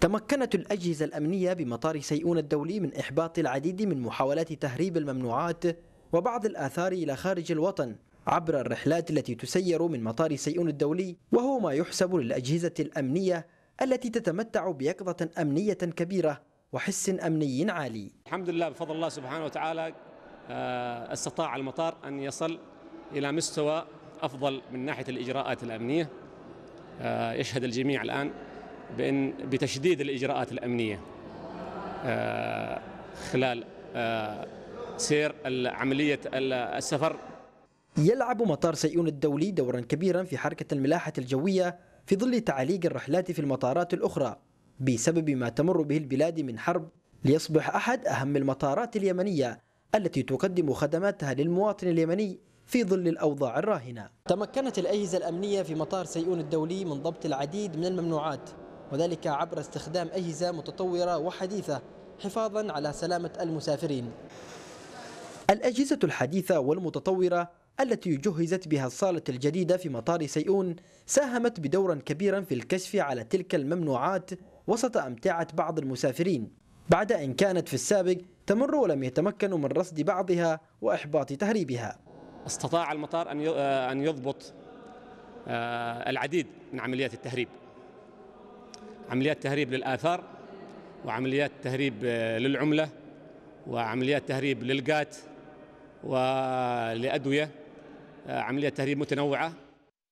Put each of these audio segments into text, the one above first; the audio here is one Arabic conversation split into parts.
تمكنت الأجهزة الأمنية بمطار سيئون الدولي من إحباط العديد من محاولات تهريب الممنوعات وبعض الآثار إلى خارج الوطن عبر الرحلات التي تسير من مطار سيئون الدولي وهو ما يحسب للأجهزة الأمنية التي تتمتع بيقظة أمنية كبيرة وحس أمني عالي الحمد لله بفضل الله سبحانه وتعالى آه، استطاع المطار أن يصل إلى مستوى أفضل من ناحية الإجراءات الأمنية آه، يشهد الجميع الآن بإن بتشديد الإجراءات الأمنية آه، خلال آه، سير عملية السفر يلعب مطار سيئون الدولي دورا كبيرا في حركة الملاحة الجوية في ظل تعاليق الرحلات في المطارات الأخرى بسبب ما تمر به البلاد من حرب ليصبح أحد أهم المطارات اليمنية التي تقدم خدماتها للمواطن اليمني في ظل الأوضاع الراهنة تمكنت الأجهزة الأمنية في مطار سيئون الدولي من ضبط العديد من الممنوعات وذلك عبر استخدام أجهزة متطورة وحديثة حفاظا على سلامة المسافرين الأجهزة الحديثة والمتطورة التي جهزت بها الصالة الجديدة في مطار سيئون ساهمت بدورا كبيرا في الكشف على تلك الممنوعات وسط أمتعة بعض المسافرين بعد أن كانت في السابق تمر ولم يتمكنوا من رصد بعضها وإحباط تهريبها استطاع المطار أن آه، يضبط آه، العديد من عمليات التهريب عمليات تهريب للآثار وعمليات تهريب آه، للعملة وعمليات تهريب للقات ولأدوية آه، عمليات تهريب متنوعة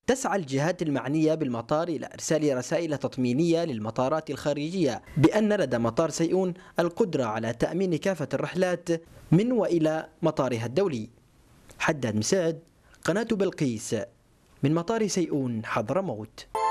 تسعى الجهات المعنية بالمطار إلى إرسال رسائل تطمينية للمطارات الخارجية بأن لدى مطار سيئون القدرة على تأمين كافة الرحلات من وإلى مطارها الدولي حداد مساعد قناة بلقيس من مطار سيئون حضرموت